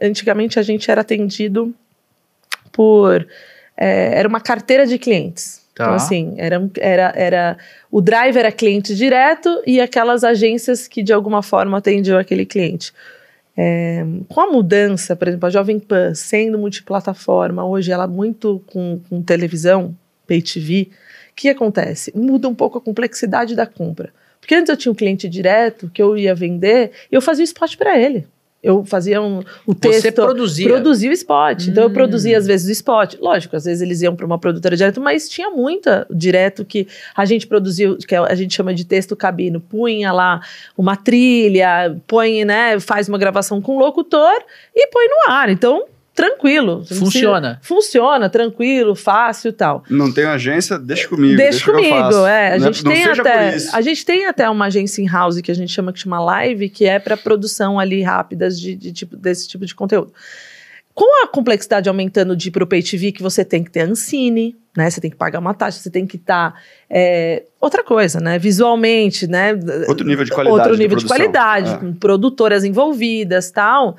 antigamente a gente era atendido por. É, era uma carteira de clientes. Então, tá. Então, assim, era, era, era. O driver era cliente direto e aquelas agências que de alguma forma atendiam aquele cliente. É, com a mudança, por exemplo, a Jovem Pan sendo multiplataforma, hoje ela muito com, com televisão, pay TV, o que acontece? Muda um pouco a complexidade da compra. Porque antes eu tinha um cliente direto que eu ia vender e eu fazia o spot para ele. Eu fazia um, o texto. Você produzia. Produzia o spot. Hum. Então eu produzia, hum. às vezes, o spot. Lógico, às vezes eles iam para uma produtora direto, mas tinha muita direto que a gente produziu, que a gente chama de texto cabino. Punha lá uma trilha, põe, né? Faz uma gravação com locutor e põe no ar. Então tranquilo. Funciona. Precisa, funciona, tranquilo, fácil tal. Não tem agência, deixa comigo. Deixa, deixa comigo, é. A é- gente, não, tem não até, a gente tem até uma agência in-house que a gente chama que chama live, que é para produção ali rápidas de, de, tipo, desse tipo de conteúdo. Com a complexidade aumentando de pro pay TV, que você tem que ter Ancine, né? Você tem que pagar uma taxa, você tem que estar. Tá, é, outra coisa, né? Visualmente, né? Outro nível de qualidade. Outro nível de, de qualidade, é. com produtoras envolvidas tal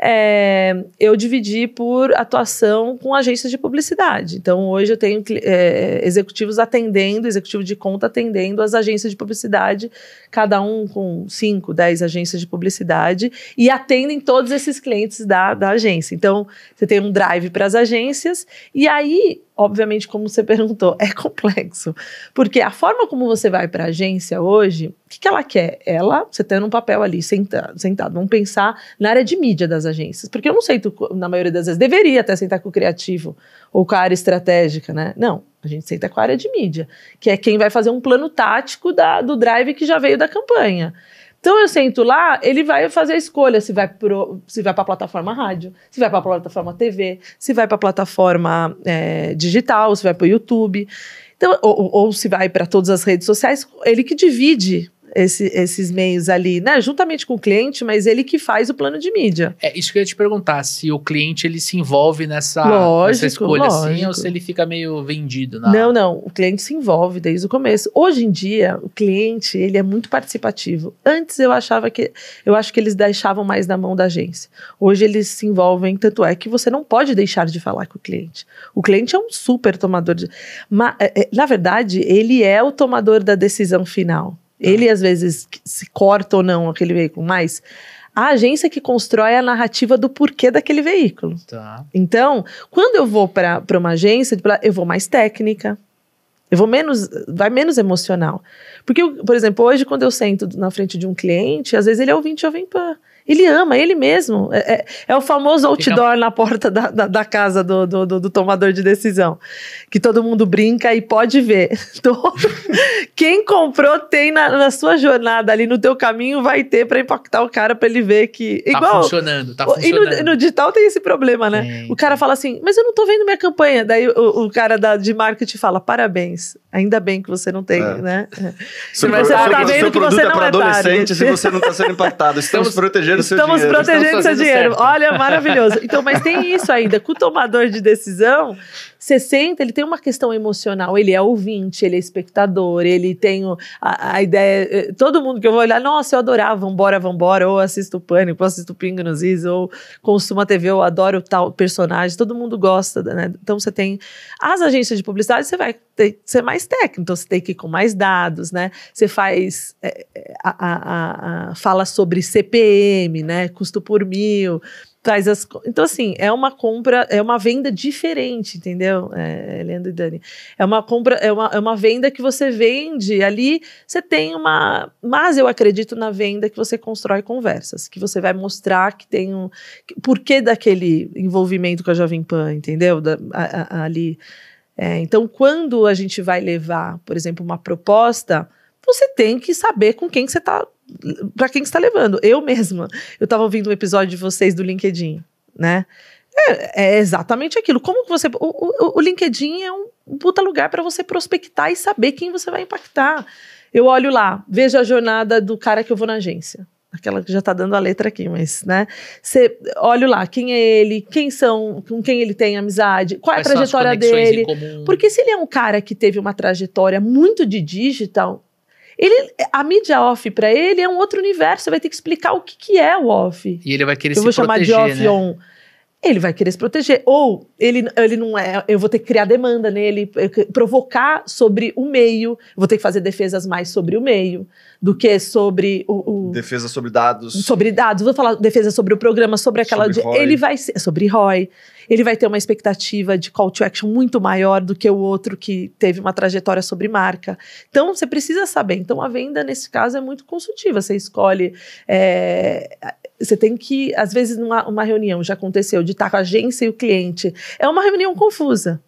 é, eu dividi por atuação com agências de publicidade. Então, hoje eu tenho é, executivos atendendo, executivo de conta atendendo as agências de publicidade, cada um com 5, 10 agências de publicidade, e atendem todos esses clientes da, da agência. Então, você tem um drive para as agências, e aí obviamente, como você perguntou, é complexo. Porque a forma como você vai para a agência hoje, o que, que ela quer? Ela, você tendo um papel ali sentado, sentado, vamos pensar na área de mídia das agências. Porque eu não sei, na maioria das vezes, deveria até sentar com o criativo ou com a área estratégica, né? Não, a gente senta com a área de mídia, que é quem vai fazer um plano tático da, do drive que já veio da campanha. Então eu sento lá, ele vai fazer a escolha se vai pro, se vai para a plataforma rádio, se vai para a plataforma TV, se vai para a plataforma é, digital, se vai para o YouTube, então, ou, ou, se vai para todas as redes sociais. Ele que divide esse, esses meios ali, né? Juntamente com o cliente, mas ele que faz o plano de mídia. É isso que eu ia te perguntar, se o cliente ele se envolve nessa, lógico, nessa escolha lógico. assim, ou se ele fica meio vendido na... Não, não, o cliente se envolve desde o começo. Hoje em dia, o cliente, ele é muito participativo. Antes eu achava que, eu acho que eles deixavam mais na mão da agência. Hoje eles se envolvem, tanto é que você não pode deixar de falar com o cliente. O cliente é um super tomador de... É, é, na verdade, ele é o tomador da decisão final. Tá. Ele, às vezes, se corta ou não aquele veículo, mas a agência que constrói a narrativa do porquê daquele veículo. Tá. Então, quando eu vou para uma agência, tipo, eu vou mais técnica, eu vou menos, vai menos emocional. Porque, eu, por exemplo, hoje, quando eu sento na frente de um cliente, às vezes ele é ouvinte Jovem Pan. Ele ama, ele mesmo. É, é, é o famoso outdoor na porta da, da, da casa do, do, do, do, tomador de decisão. Que todo mundo brinca e pode ver. Quem comprou tem na, na, sua jornada ali, no teu caminho, vai ter para impactar o cara para ele ver que. Tá funcionando, tá funcionando. E no, no, digital tem esse problema, né? o cara fala assim, mas eu não tô vendo minha campanha. Daí o, o cara da, de marketing fala, parabéns Ainda bem que você não tem, é. né? Se você está vendo que você é não é para adolescente, se você não está sendo impactado. Estamos, protegendo seu estamos dinheiro. Protegendo estamos protegendo seu dinheiro. Certo. Olha, maravilhoso. Então, mas tem isso ainda. Com o tomador de decisão, senta, ele tem uma questão emocional. Ele é ouvinte, ele é espectador, ele tem a, a ideia... Eh, todo mundo que eu vou olhar, nossa, eu adorava, vambora, vambora. Ou assisto o Pânico, ou assisto Pingo nos Is, ou consumo a TV, ou adoro tal personagem. Todo mundo gosta, né? Então, você tem... As agências de publicidade, você vai tem, ser mais técnico, então você tem que ir com mais dados, né? Você faz é, é a, a, a, fala sobre CPM, né? Custo por mil, Faz as. Então, assim, é uma compra, é uma venda diferente, entendeu, é, Leandro e Dani? É uma compra, é uma, é uma venda que você vende ali, você tem uma. Mas eu acredito na venda que você constrói conversas, que você vai mostrar que tem um. Que, por que daquele envolvimento com a Jovem Pan, entendeu? Da, a, a, ali. É, então, quando a gente vai levar, por exemplo, uma proposta, você tem que saber com quem que você está, para quem que está levando. Eu mesma, eu estava ouvindo um episódio de vocês do LinkedIn, né? É, é exatamente aquilo. Como que você, o, o, o LinkedIn é um puta lugar para você prospectar e saber quem você vai impactar. Eu olho lá, vejo a jornada do cara que eu vou na agência aquela que já está dando a letra aqui, mas, né? Você olha lá, quem é ele, quem são, com quem ele tem amizade, qual é a trajetória dele. Porque se ele é um cara que teve uma trajetória muito de digital, ele, a mídia off para ele é um outro universo, você vai ter que explicar o que, que é o off. E ele vai querer Eu se vou chamar de off né? on ele vai querer se proteger. Ou ele, ele não é. Eu vou ter que criar demanda nele, provocar sobre o meio, vou ter que fazer defesas mais sobre o meio do que sobre o. o defesa sobre dados. Sobre dados. Vou falar defesa sobre o programa, sobre aquela. Sobre de, ele vai ser. Sobre ROI. Ele vai ter uma expectativa de call to action muito maior do que o outro que teve uma trajetória sobre marca. Então, você precisa saber. Então, a venda, nesse caso, é muito consultiva. Você escolhe. É, você tem que, às vezes, numa uma reunião já aconteceu de estar com a agência e o cliente. É uma reunião confusa.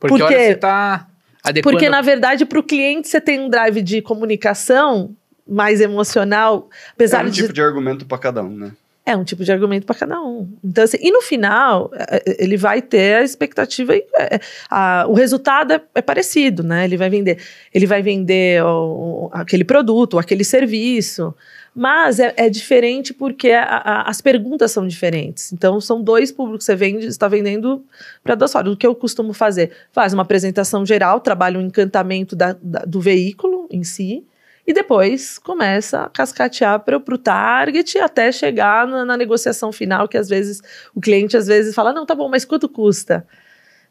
Porque, porque você tá adequando... Porque, na verdade, para o cliente você tem um drive de comunicação mais emocional, apesar de... É um de... tipo de argumento para cada um, né? É um tipo de argumento para cada um. Então, assim, e no final, é, é, ele vai ter a expectativa, a, é, a, o resultado é, é, parecido, né? Ele vai vender, ele vai vender o, aquele produto, aquele serviço. Mas é, é diferente porque a, a, as perguntas são diferentes. Então, são dois públicos. Você vende, está vendendo para duas horas. O que eu costumo fazer? Faz uma apresentação geral, trabalha o um encantamento da, da, do veículo em si. E depois começa a cascatear para o target até chegar na, na negociação final, que às vezes o cliente às vezes fala: não, tá bom, mas quanto custa?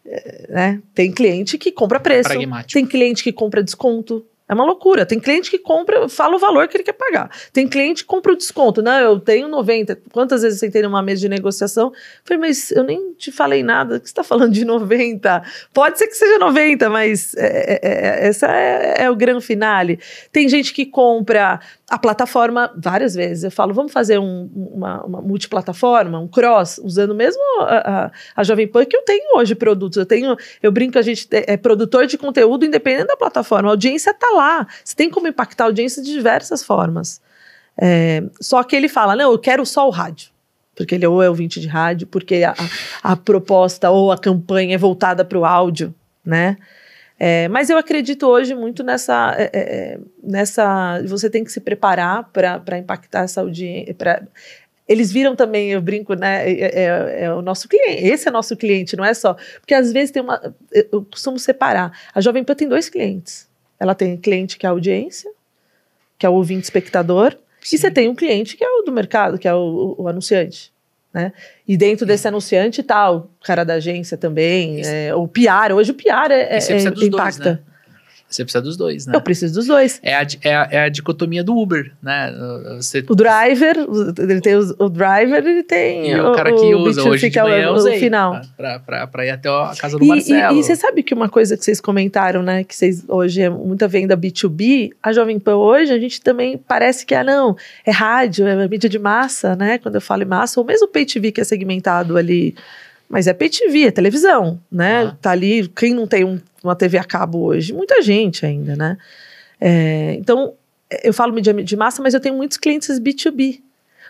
É, né? Tem cliente que compra preço, tem cliente que compra desconto, é uma loucura. Tem cliente que compra, fala o valor que ele quer pagar. Tem cliente que compra o desconto. Não, eu tenho 90. Quantas vezes eu sentei numa mesa de negociação? Eu falei, mas eu nem te falei nada. O que você está falando de 90? Pode ser que seja 90, mas é, é, é, é essa é, é, o grande finale. Tem gente que compra a plataforma várias vezes. Eu falo, vamos fazer um, uma, uma multiplataforma, um cross, usando mesmo a, a, a, Jovem Pan, que eu tenho hoje produtos. Eu tenho, eu brinco, a gente é, é produtor de conteúdo independente da plataforma. A audiência está lá falar. Você tem como impactar a audiência de diversas formas. É, só que ele fala: não, eu quero só o rádio. Porque ele ou é ouvinte de rádio, porque a, a, a proposta ou a campanha é voltada para o áudio, né? É, mas eu acredito hoje muito nessa, é, é, é nessa você tem que se preparar para impactar essa audiência, pra, eles viram também, eu brinco, né? É, é, é, é o nosso cliente, esse é nosso cliente, não é só. Porque às vezes tem uma. Eu costumo separar. A Jovem Pan tem dois clientes. Ela tem cliente que é a audiência, que é o ouvinte espectador, Sim. e você tem um cliente que é o do mercado, que é o, o, anunciante. Né? E dentro desse anunciante tá o cara da agência também, é, o PR. Hoje o PR é, é impacta. Dois, né? Você precisa dos dois, né? Eu preciso dos dois. É a, é a, é a dicotomia do Uber, né? Você... O driver, ele tem o, o driver, ele tem. e é, o, o cara que usa hoje de manhã, eu usei, final. Pra, pra, pra, ir até a casa do e, Marcelo. E, você sabe que uma coisa que vocês comentaram, né? Que vocês hoje é muita venda B2B, a Jovem Pan hoje, a gente também parece que, ah, não, é rádio, é mídia de massa, né? Quando eu falo em massa, ou mesmo o Pay TV que é segmentado ali. Mas é PTV, é televisão, né? Ah. Tá ali, quem não tem um, uma TV a cabo hoje? Muita gente ainda, né? É, então, eu falo mídia de massa, mas eu tenho muitos clientes B2B.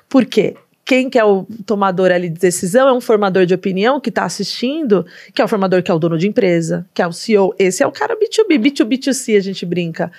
Por quê? Quem que é o tomador ali de decisão é um formador de opinião que está assistindo, que é o formador que é o dono de empresa, que é o CEO. Esse é o cara B2B, B2B2C, a gente brinca.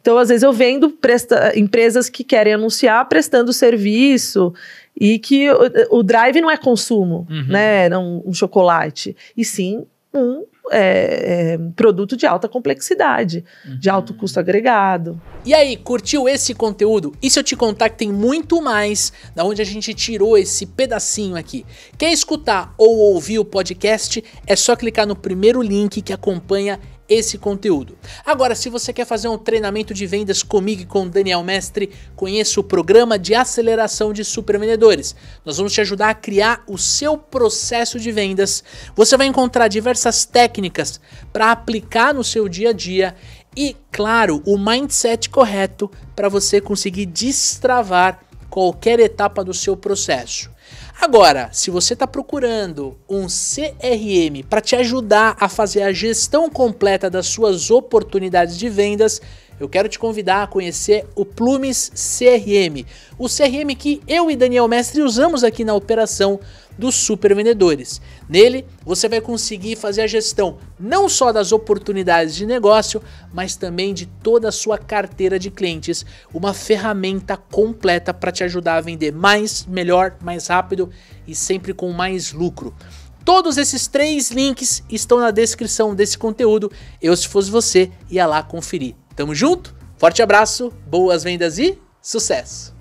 Então, às vezes, eu vendo presta, empresas que querem anunciar prestando serviço e que o, o drive não é consumo, uhum. né? Não um chocolate. E sim um é, é, produto de alta complexidade, uhum. de alto uhum. custo agregado. E aí, curtiu esse conteúdo? E se eu te contar que tem muito mais da onde a gente tirou esse pedacinho aqui? Quer escutar ou ouvir o podcast? É só clicar no primeiro link que acompanha esse conteúdo. Agora, se você quer fazer um treinamento de vendas comigo e com Daniel Mestre, conheça o programa de aceleração de supervendedores. Nós vamos te ajudar a criar o seu processo de vendas. Você vai encontrar diversas técnicas para aplicar no seu dia a dia e, claro, o mindset correto para você conseguir destravar qualquer etapa do seu processo. Agora, se você está procurando um CRM para te ajudar a fazer a gestão completa das suas oportunidades de vendas, eu quero te convidar a conhecer o Plumes CRM, o CRM que eu e Daniel Mestre usamos aqui na operação dos super vendedores. Nele, você vai conseguir fazer a gestão não só das oportunidades de negócio, mas também de toda a sua carteira de clientes, uma ferramenta completa para te ajudar a vender mais, melhor, mais rápido e sempre com mais lucro. Todos esses três links estão na descrição desse conteúdo. Eu, se fosse você, ia lá conferir. Tamo junto, forte abraço, boas vendas e sucesso!